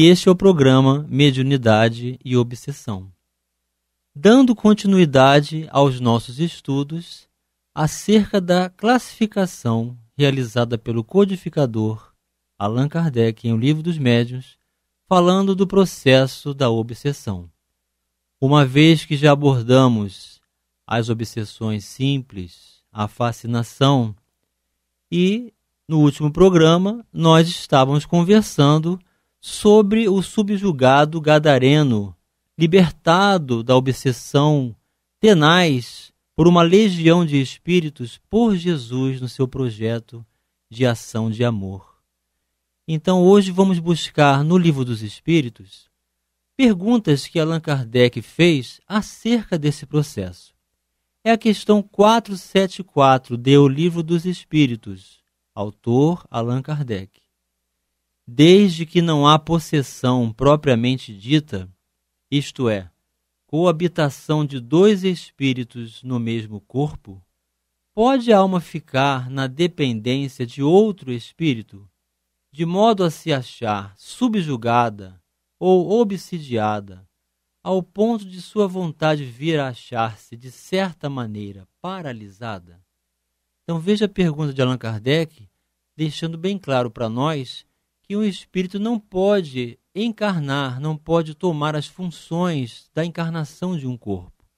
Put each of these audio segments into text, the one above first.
e este é o programa Mediunidade e Obsessão. Dando continuidade aos nossos estudos acerca da classificação realizada pelo codificador Allan Kardec em O Livro dos Médiuns, falando do processo da obsessão. Uma vez que já abordamos as obsessões simples, a fascinação, e no último programa nós estávamos conversando sobre o subjugado gadareno, libertado da obsessão tenaz por uma legião de espíritos por Jesus no seu projeto de ação de amor. Então, hoje vamos buscar no Livro dos Espíritos perguntas que Allan Kardec fez acerca desse processo. É a questão 474 de O Livro dos Espíritos, autor Allan Kardec desde que não há possessão propriamente dita, isto é, coabitação de dois espíritos no mesmo corpo, pode a alma ficar na dependência de outro espírito, de modo a se achar subjugada ou obsidiada, ao ponto de sua vontade vir a achar-se, de certa maneira, paralisada? Então veja a pergunta de Allan Kardec, deixando bem claro para nós que um espírito não pode encarnar, não pode tomar as funções da encarnação de um corpo.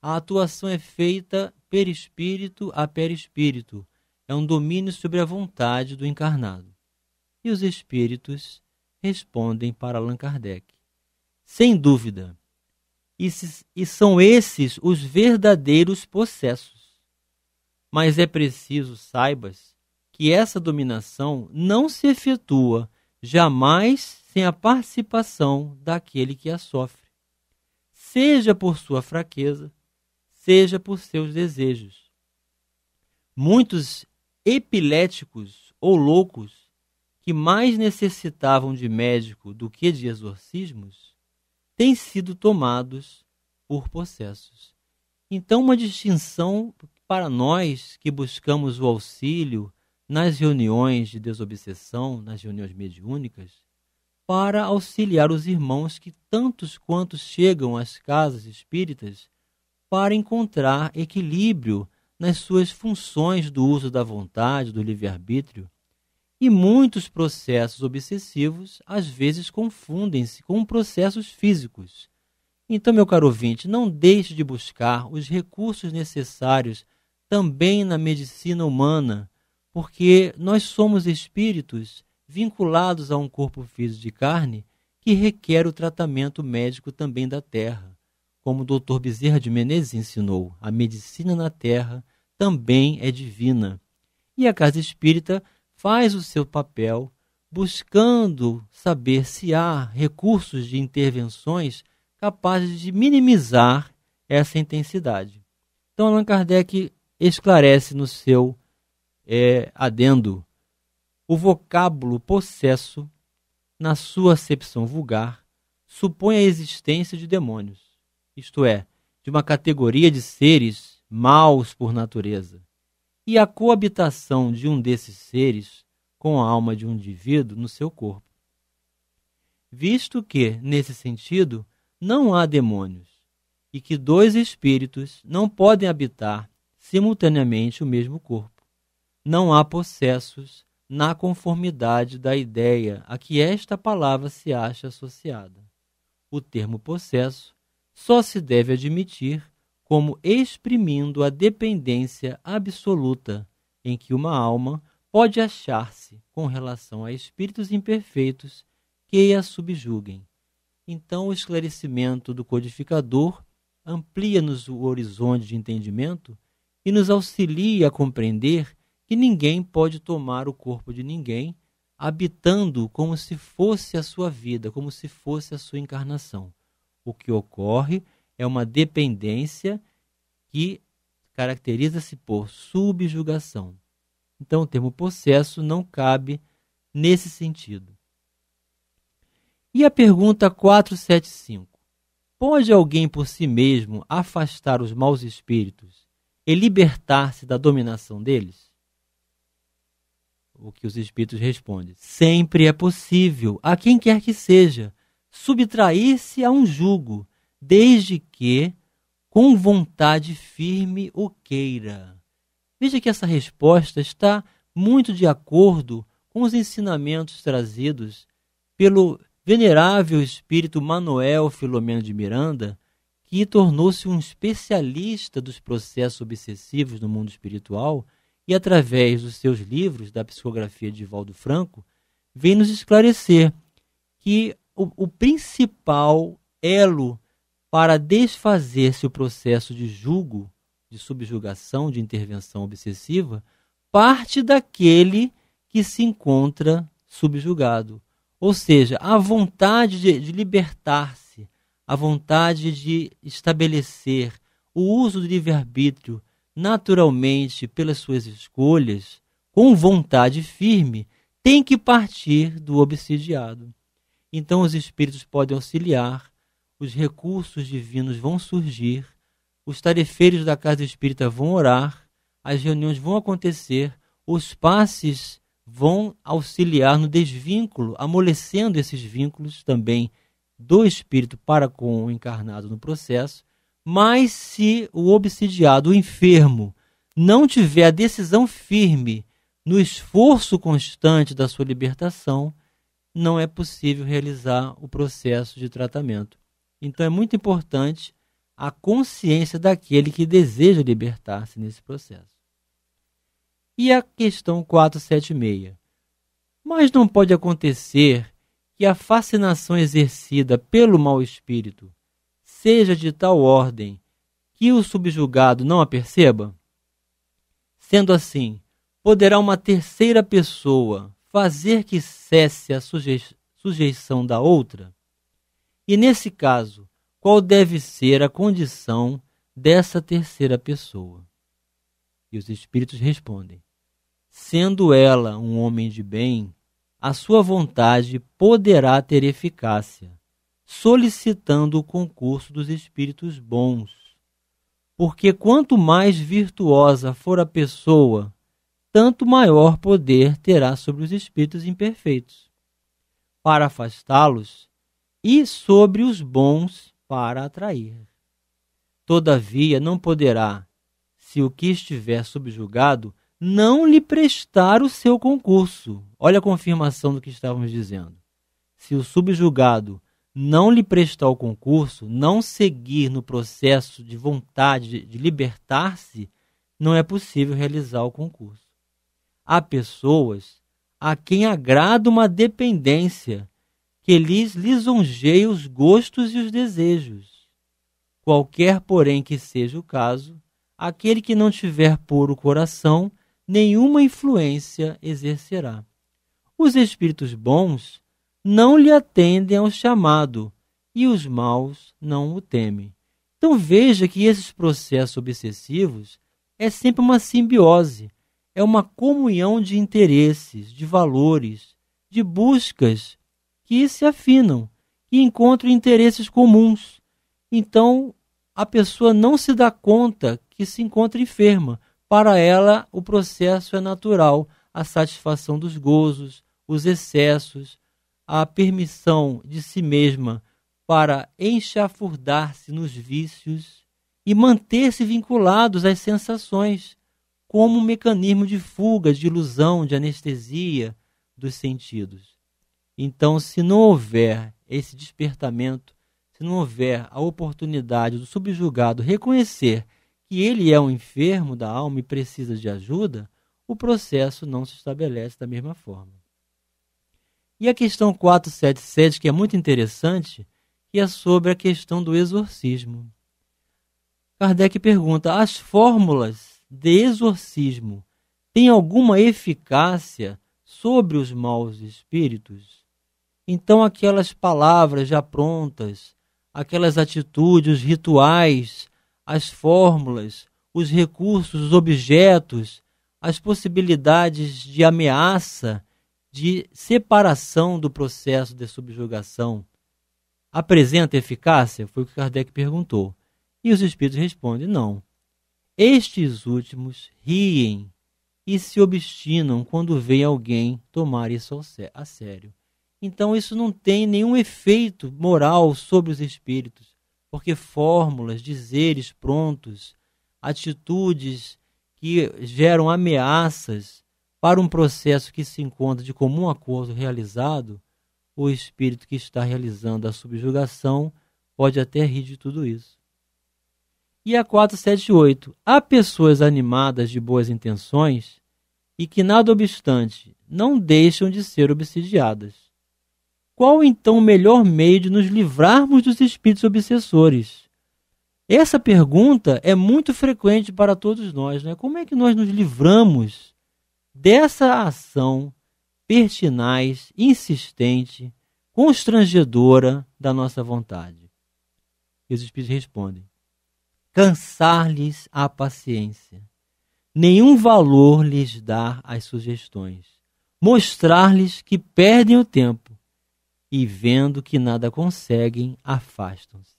A atuação é feita perispírito a perispírito, é um domínio sobre a vontade do encarnado. E os espíritos respondem para Allan Kardec. Sem dúvida. E, são esses os verdadeiros possessos. Mas é preciso saibas que essa dominação não se efetua jamais sem a participação daquele que a sofre, seja por sua fraqueza, seja por seus desejos. Muitos epiléticos ou loucos que mais necessitavam de médico do que de exorcismos têm sido tomados por processos. Então, uma distinção para nós que buscamos o auxílio nas reuniões de desobsessão, nas reuniões mediúnicas, para auxiliar os irmãos que tantos quantos chegam às casas espíritas para encontrar equilíbrio nas suas funções do uso da vontade, do livre-arbítrio. E muitos processos obsessivos às vezes confundem-se com processos físicos. Então, meu caro ouvinte, não deixe de buscar os recursos necessários também na medicina humana porque nós somos espíritos vinculados a um corpo físico de carne que requer o tratamento médico também da terra. Como o Dr. Bezerra de Menezes ensinou, a medicina na terra também é divina. E a casa espírita faz o seu papel buscando saber se há recursos de intervenções capazes de minimizar essa intensidade. Então, Allan Kardec esclarece no seu é, adendo. O vocábulo possesso, na sua acepção vulgar, supõe a existência de demônios, isto é, de uma categoria de seres maus por natureza. E a coabitação de um desses seres com a alma de um indivíduo no seu corpo. Visto que, nesse sentido, não há demônios, e que dois espíritos não podem habitar simultaneamente o mesmo corpo não há processos na conformidade da ideia a que esta palavra se acha associada. O termo processo só se deve admitir como exprimindo a dependência absoluta em que uma alma pode achar-se com relação a espíritos imperfeitos que a subjuguem. Então, o esclarecimento do codificador amplia-nos o horizonte de entendimento e nos auxilia a compreender que ninguém pode tomar o corpo de ninguém, habitando como se fosse a sua vida, como se fosse a sua encarnação. O que ocorre é uma dependência que caracteriza-se por subjugação. Então, o termo processo não cabe nesse sentido. E a pergunta 475: Pode alguém por si mesmo afastar os maus espíritos e libertar-se da dominação deles? o que os espíritos respondem. Sempre é possível, a quem quer que seja, subtrair-se a um jugo, desde que com vontade firme o queira. Veja que essa resposta está muito de acordo com os ensinamentos trazidos pelo venerável espírito Manuel Filomeno de Miranda, que tornou-se um especialista dos processos obsessivos no mundo espiritual e, através dos seus livros, da psicografia de Valdo Franco, vem nos esclarecer que o, o principal elo para desfazer-se o processo de julgo, de subjugação, de intervenção obsessiva, parte daquele que se encontra subjugado. Ou seja, a vontade de, de libertar-se, a vontade de estabelecer o uso do livre-arbítrio naturalmente pelas suas escolhas, com vontade firme, tem que partir do obsidiado. Então os espíritos podem auxiliar, os recursos divinos vão surgir, os tarefeiros da casa espírita vão orar, as reuniões vão acontecer, os passes vão auxiliar no desvínculo, amolecendo esses vínculos também do espírito para com o encarnado no processo, mas se o obsidiado, o enfermo, não tiver a decisão firme no esforço constante da sua libertação, não é possível realizar o processo de tratamento. Então é muito importante a consciência daquele que deseja libertar-se nesse processo. E a questão 476. Mas não pode acontecer que a fascinação exercida pelo mau espírito seja de tal ordem que o subjugado não a perceba? Sendo assim, poderá uma terceira pessoa fazer que cesse a suje sujeição da outra? E nesse caso, qual deve ser a condição dessa terceira pessoa? E os espíritos respondem: sendo ela um homem de bem, a sua vontade poderá ter eficácia, solicitando o concurso dos espíritos bons. Porque quanto mais virtuosa for a pessoa, tanto maior poder terá sobre os espíritos imperfeitos, para afastá-los, e sobre os bons para atrair. Todavia, não poderá, se o que estiver subjugado não lhe prestar o seu concurso. Olha a confirmação do que estávamos dizendo. Se o subjugado não lhe prestar o concurso, não seguir no processo de vontade de libertar-se, não é possível realizar o concurso. Há pessoas a quem agrada uma dependência que lhes lisonjeia os gostos e os desejos. Qualquer, porém, que seja o caso, aquele que não tiver puro coração, nenhuma influência exercerá. Os espíritos bons não lhe atendem ao chamado e os maus não o temem. Então veja que esses processos obsessivos é sempre uma simbiose, é uma comunhão de interesses, de valores, de buscas que se afinam e encontram interesses comuns. Então a pessoa não se dá conta que se encontra enferma. Para ela, o processo é natural, a satisfação dos gozos, os excessos, a permissão de si mesma para enxafurdar-se nos vícios e manter-se vinculados às sensações, como um mecanismo de fuga, de ilusão, de anestesia dos sentidos. Então, se não houver esse despertamento, se não houver a oportunidade do subjugado reconhecer que ele é um enfermo da alma e precisa de ajuda, o processo não se estabelece da mesma forma. E a questão 477, que é muito interessante, que é sobre a questão do exorcismo. Kardec pergunta: as fórmulas de exorcismo têm alguma eficácia sobre os maus espíritos? Então, aquelas palavras já prontas, aquelas atitudes, os rituais, as fórmulas, os recursos, os objetos, as possibilidades de ameaça de separação do processo de subjugação apresenta eficácia? Foi o que Kardec perguntou. E os espíritos respondem: não. Estes últimos riem e se obstinam quando veem alguém tomar isso a sério. Então, isso não tem nenhum efeito moral sobre os espíritos, porque fórmulas, dizeres prontos, atitudes que geram ameaças para um processo que se encontra de comum acordo realizado, o espírito que está realizando a subjugação pode até rir de tudo isso. E a 478. Há pessoas animadas de boas intenções e que, nada obstante, não deixam de ser obsidiadas. Qual então o melhor meio de nos livrarmos dos espíritos obsessores? Essa pergunta é muito frequente para todos nós, né? Como é que nós nos livramos dessa ação pertinaz, insistente, constrangedora da nossa vontade. E os Espíritos respondem: cansar-lhes a paciência, nenhum valor lhes dar às sugestões, mostrar-lhes que perdem o tempo e, vendo que nada conseguem, afastam-se.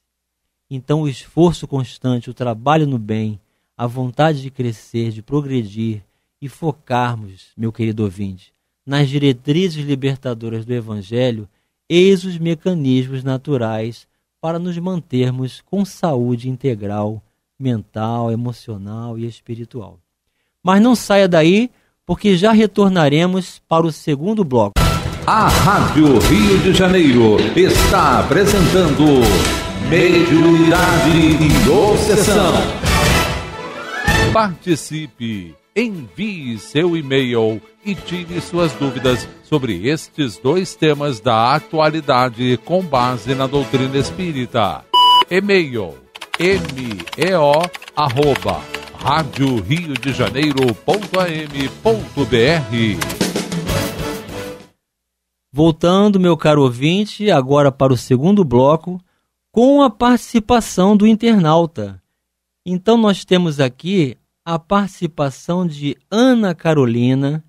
Então, o esforço constante, o trabalho no bem, a vontade de crescer, de progredir, e focarmos, meu querido ouvinte, nas diretrizes libertadoras do Evangelho, eis os mecanismos naturais para nos mantermos com saúde integral, mental, emocional e espiritual. Mas não saia daí, porque já retornaremos para o segundo bloco. A Rádio Rio de Janeiro está apresentando Mediunidade e Obsessão. Participe! envie seu e-mail e tire suas dúvidas sobre estes dois temas da atualidade com base na doutrina espírita. E-mail meo arroba rádio rio de br. Voltando, meu caro ouvinte, agora para o segundo bloco, com a participação do internauta. Então, nós temos aqui a participação de Ana Carolina,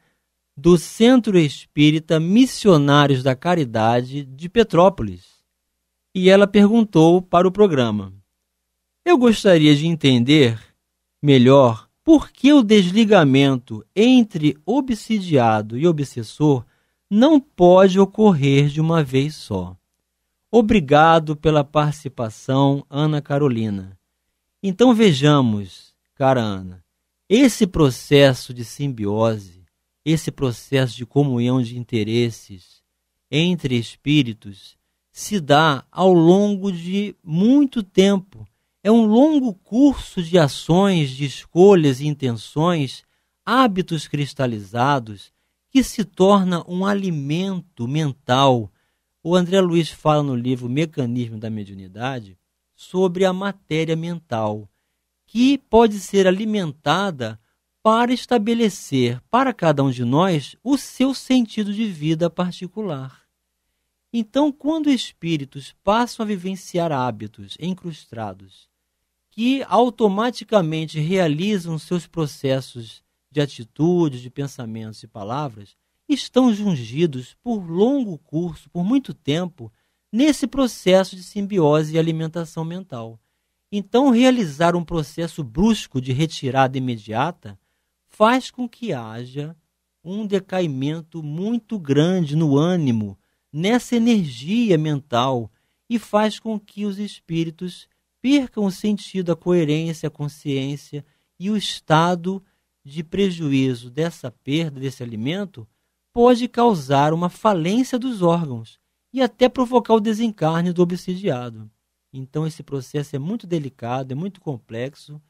do Centro Espírita Missionários da Caridade de Petrópolis. E ela perguntou para o programa: Eu gostaria de entender melhor por que o desligamento entre obsidiado e obsessor não pode ocorrer de uma vez só. Obrigado pela participação, Ana Carolina. Então vejamos, cara Ana, esse processo de simbiose, esse processo de comunhão de interesses entre espíritos se dá ao longo de muito tempo. É um longo curso de ações, de escolhas e intenções, hábitos cristalizados, que se torna um alimento mental. O André Luiz fala no livro Mecanismo da Mediunidade sobre a matéria mental que pode ser alimentada para estabelecer para cada um de nós o seu sentido de vida particular. Então, quando espíritos passam a vivenciar hábitos encrustados, que automaticamente realizam seus processos de atitudes, de pensamentos e palavras, estão jungidos por longo curso, por muito tempo, nesse processo de simbiose e alimentação mental. Então, realizar um processo brusco de retirada imediata faz com que haja um decaimento muito grande no ânimo, nessa energia mental, e faz com que os espíritos percam o sentido, a coerência, a consciência e o estado de prejuízo dessa perda desse alimento pode causar uma falência dos órgãos e até provocar o desencarne do obsidiado. Então, esse processo é muito delicado, é muito complexo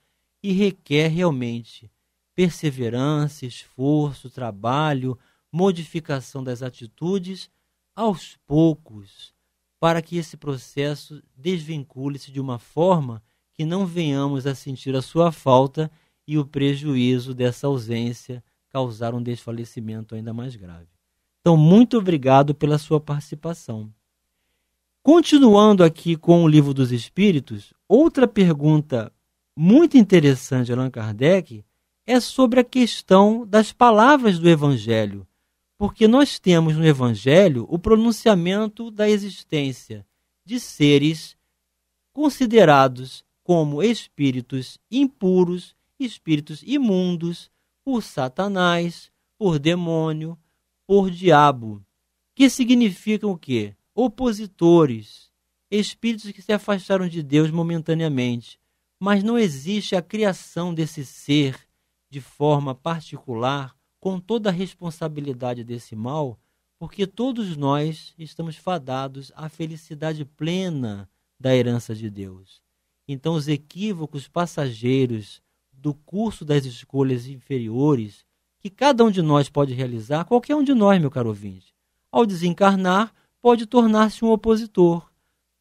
e requer realmente perseverança, esforço, trabalho, modificação das atitudes aos poucos, para que esse processo desvincule-se de uma forma que não venhamos a sentir a sua falta e o prejuízo dessa ausência causar um desfalecimento ainda mais grave. Então, muito obrigado pela sua participação. Continuando aqui com o Livro dos Espíritos, outra pergunta muito interessante de Allan Kardec é sobre a questão das palavras do Evangelho. Porque nós temos no Evangelho o pronunciamento da existência de seres considerados como espíritos impuros, espíritos imundos, por Satanás, por demônio, por diabo, que significam o quê? opositores, espíritos que se afastaram de Deus momentaneamente. Mas não existe a criação desse ser de forma particular, com toda a responsabilidade desse mal, porque todos nós estamos fadados à felicidade plena da herança de Deus. Então, os equívocos passageiros do curso das escolhas inferiores que cada um de nós pode realizar, qualquer um de nós, meu caro ouvinte. Ao desencarnar, pode tornar-se um opositor,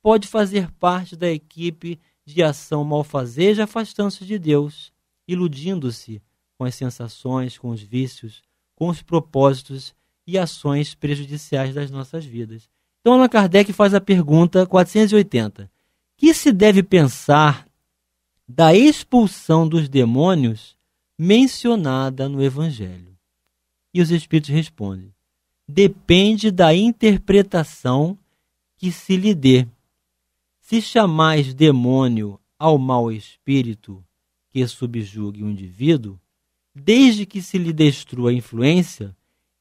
pode fazer parte da equipe de ação malfazeja, afastando-se de Deus, iludindo-se com as sensações, com os vícios, com os propósitos e ações prejudiciais das nossas vidas. Então, Allan Kardec faz a pergunta 480: que se deve pensar da expulsão dos demônios mencionada no Evangelho? E os Espíritos respondem: depende da interpretação que se lhe dê. Se chamais demônio ao mau espírito que subjugue o um indivíduo, desde que se lhe destrua a influência,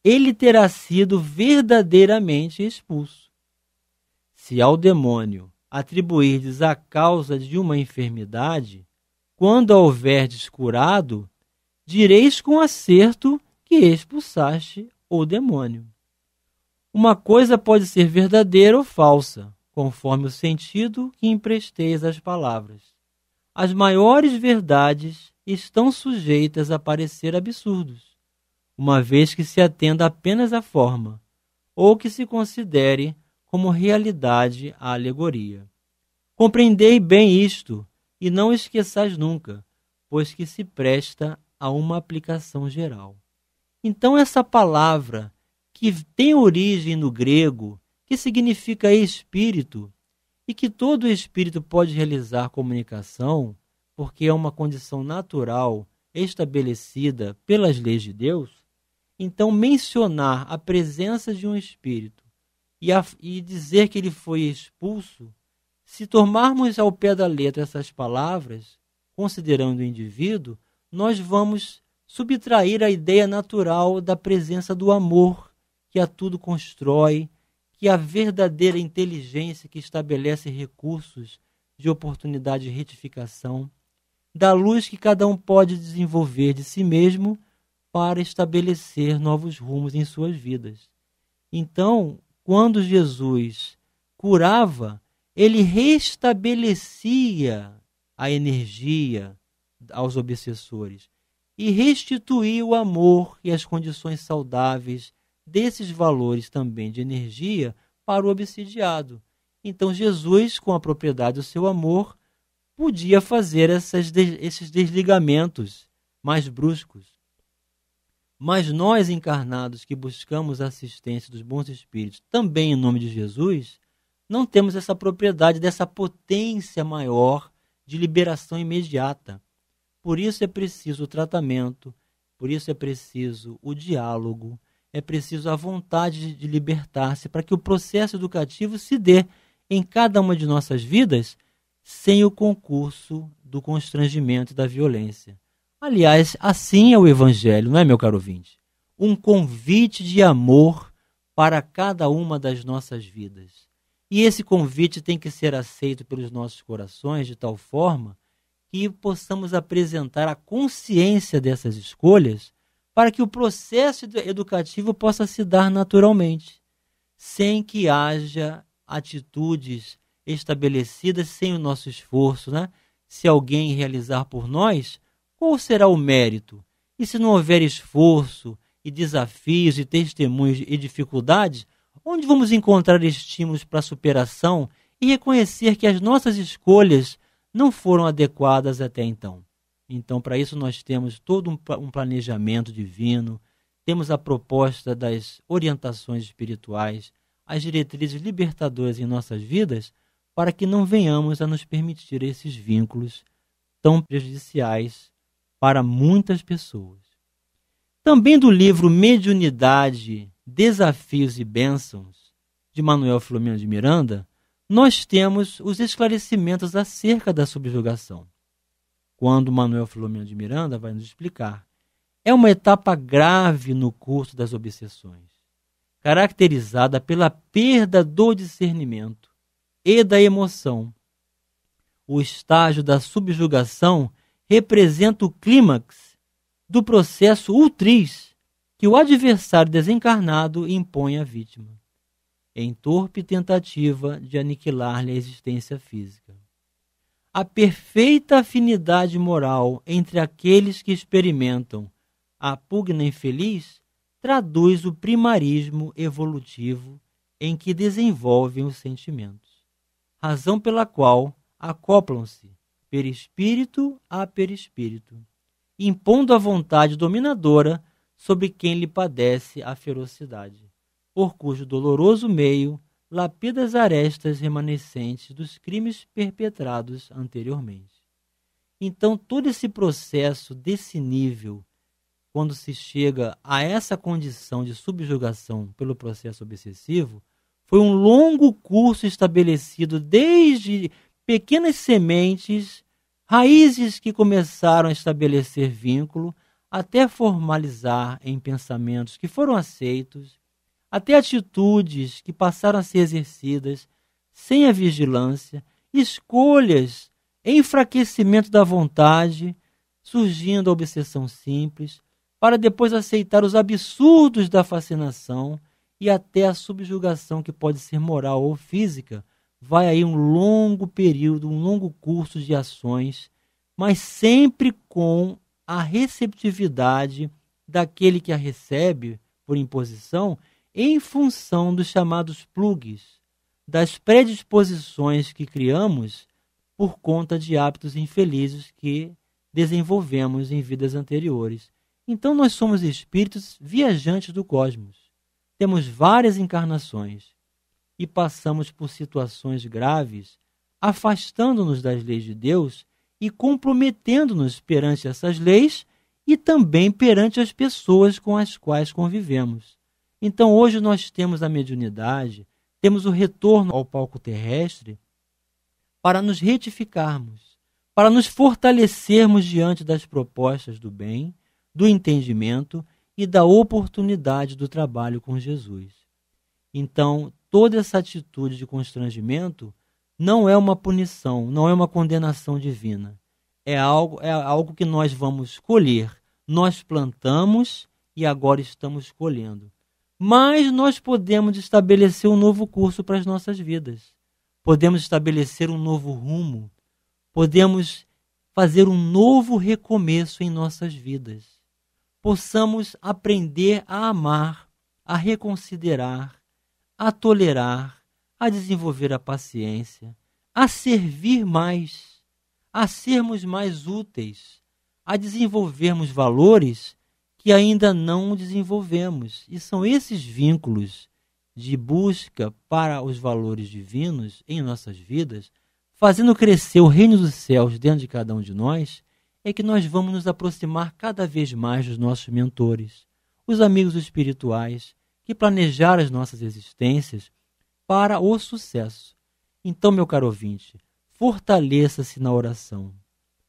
ele terá sido verdadeiramente expulso. Se ao demônio atribuirdes a causa de uma enfermidade, quando a houverdes curado, direis com acerto que expulsaste o demônio. Uma coisa pode ser verdadeira ou falsa, conforme o sentido que empresteis às palavras. As maiores verdades estão sujeitas a parecer absurdos, uma vez que se atenda apenas à forma, ou que se considere como realidade a alegoria. Compreendei bem isto e não esqueçais nunca, pois que se presta a uma aplicação geral. Então essa palavra que tem origem no grego, que significa espírito, e que todo espírito pode realizar comunicação, porque é uma condição natural estabelecida pelas leis de Deus, então mencionar a presença de um espírito e, a, e dizer que ele foi expulso, se tomarmos ao pé da letra essas palavras, considerando o indivíduo, nós vamos subtrair a ideia natural da presença do amor que a tudo constrói, que é a verdadeira inteligência que estabelece recursos de oportunidade de retificação, da luz que cada um pode desenvolver de si mesmo para estabelecer novos rumos em suas vidas. Então, quando Jesus curava, ele restabelecia a energia aos obsessores e restituía o amor e as condições saudáveis desses valores também de energia para o obsidiado. Então Jesus, com a propriedade do seu amor, podia fazer essas, esses desligamentos mais bruscos. Mas nós encarnados que buscamos a assistência dos bons espíritos, também em nome de Jesus, não temos essa propriedade dessa potência maior de liberação imediata. Por isso é preciso o tratamento, por isso é preciso o diálogo, é preciso a vontade de libertar-se para que o processo educativo se dê em cada uma de nossas vidas sem o concurso do constrangimento e da violência. Aliás, assim é o Evangelho, não é, meu caro ouvinte? Um convite de amor para cada uma das nossas vidas. E esse convite tem que ser aceito pelos nossos corações de tal forma que possamos apresentar a consciência dessas escolhas para que o processo educativo possa se dar naturalmente, sem que haja atitudes estabelecidas sem o nosso esforço, né? Se alguém realizar por nós, qual será o mérito? E se não houver esforço e desafios e testemunhos e dificuldades, onde vamos encontrar estímulos para superação e reconhecer que as nossas escolhas não foram adequadas até então? Então, para isso, nós temos todo um, um planejamento divino, temos a proposta das orientações espirituais, as diretrizes libertadoras em nossas vidas, para que não venhamos a nos permitir esses vínculos tão prejudiciais para muitas pessoas. Também do livro Mediunidade, Desafios e Bênçãos, de Manuel Filomeno de Miranda, nós temos os esclarecimentos acerca da subjugação quando Manuel Filomeno de Miranda vai nos explicar. É uma etapa grave no curso das obsessões, caracterizada pela perda do discernimento e da emoção. O estágio da subjugação representa o clímax do processo ultriz que o adversário desencarnado impõe à vítima, em torpe tentativa de aniquilar-lhe a existência física a perfeita afinidade moral entre aqueles que experimentam a pugna infeliz traduz o primarismo evolutivo em que desenvolvem os sentimentos, razão pela qual acoplam-se perispírito a perispírito, impondo a vontade dominadora sobre quem lhe padece a ferocidade, por cujo doloroso meio lapida as arestas remanescentes dos crimes perpetrados anteriormente. Então, todo esse processo desse nível, quando se chega a essa condição de subjugação pelo processo obsessivo, foi um longo curso estabelecido desde pequenas sementes, raízes que começaram a estabelecer vínculo, até formalizar em pensamentos que foram aceitos até atitudes que passaram a ser exercidas sem a vigilância, escolhas, enfraquecimento da vontade, surgindo a obsessão simples, para depois aceitar os absurdos da fascinação e até a subjugação que pode ser moral ou física, vai aí um longo período, um longo curso de ações, mas sempre com a receptividade daquele que a recebe por imposição em função dos chamados plugs, das predisposições que criamos por conta de hábitos infelizes que desenvolvemos em vidas anteriores. Então, nós somos espíritos viajantes do cosmos. Temos várias encarnações e passamos por situações graves, afastando-nos das leis de Deus e comprometendo-nos perante essas leis e também perante as pessoas com as quais convivemos. Então hoje nós temos a mediunidade, temos o retorno ao palco terrestre para nos retificarmos, para nos fortalecermos diante das propostas do bem, do entendimento e da oportunidade do trabalho com Jesus. Então, toda essa atitude de constrangimento não é uma punição, não é uma condenação divina. É algo, é algo que nós vamos colher. Nós plantamos e agora estamos colhendo mas nós podemos estabelecer um novo curso para as nossas vidas. Podemos estabelecer um novo rumo. Podemos fazer um novo recomeço em nossas vidas. Possamos aprender a amar, a reconsiderar, a tolerar, a desenvolver a paciência, a servir mais, a sermos mais úteis, a desenvolvermos valores que ainda não desenvolvemos. E são esses vínculos de busca para os valores divinos em nossas vidas, fazendo crescer o reino dos céus dentro de cada um de nós, é que nós vamos nos aproximar cada vez mais dos nossos mentores, os amigos espirituais, que planejaram as nossas existências para o sucesso. Então, meu caro ouvinte, fortaleça-se na oração.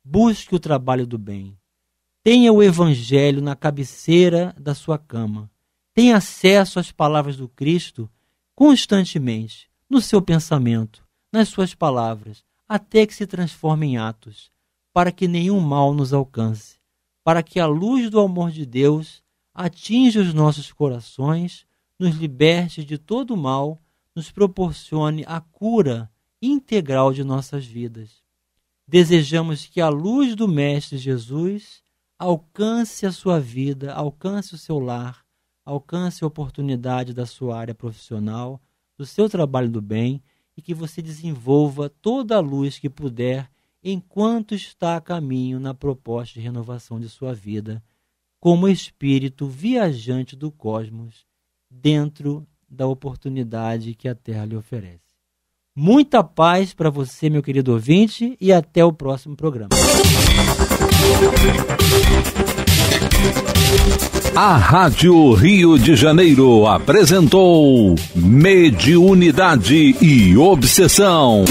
Busque o trabalho do bem Tenha o Evangelho na cabeceira da sua cama. Tenha acesso às palavras do Cristo constantemente, no seu pensamento, nas suas palavras, até que se transforme em atos, para que nenhum mal nos alcance, para que a luz do amor de Deus atinja os nossos corações, nos liberte de todo o mal, nos proporcione a cura integral de nossas vidas. Desejamos que a luz do Mestre Jesus alcance a sua vida, alcance o seu lar, alcance a oportunidade da sua área profissional, do seu trabalho do bem e que você desenvolva toda a luz que puder enquanto está a caminho na proposta de renovação de sua vida, como espírito viajante do cosmos, dentro da oportunidade que a Terra lhe oferece. Muita paz para você, meu querido ouvinte, e até o próximo programa. A Rádio Rio de Janeiro apresentou Mediunidade e Obsessão.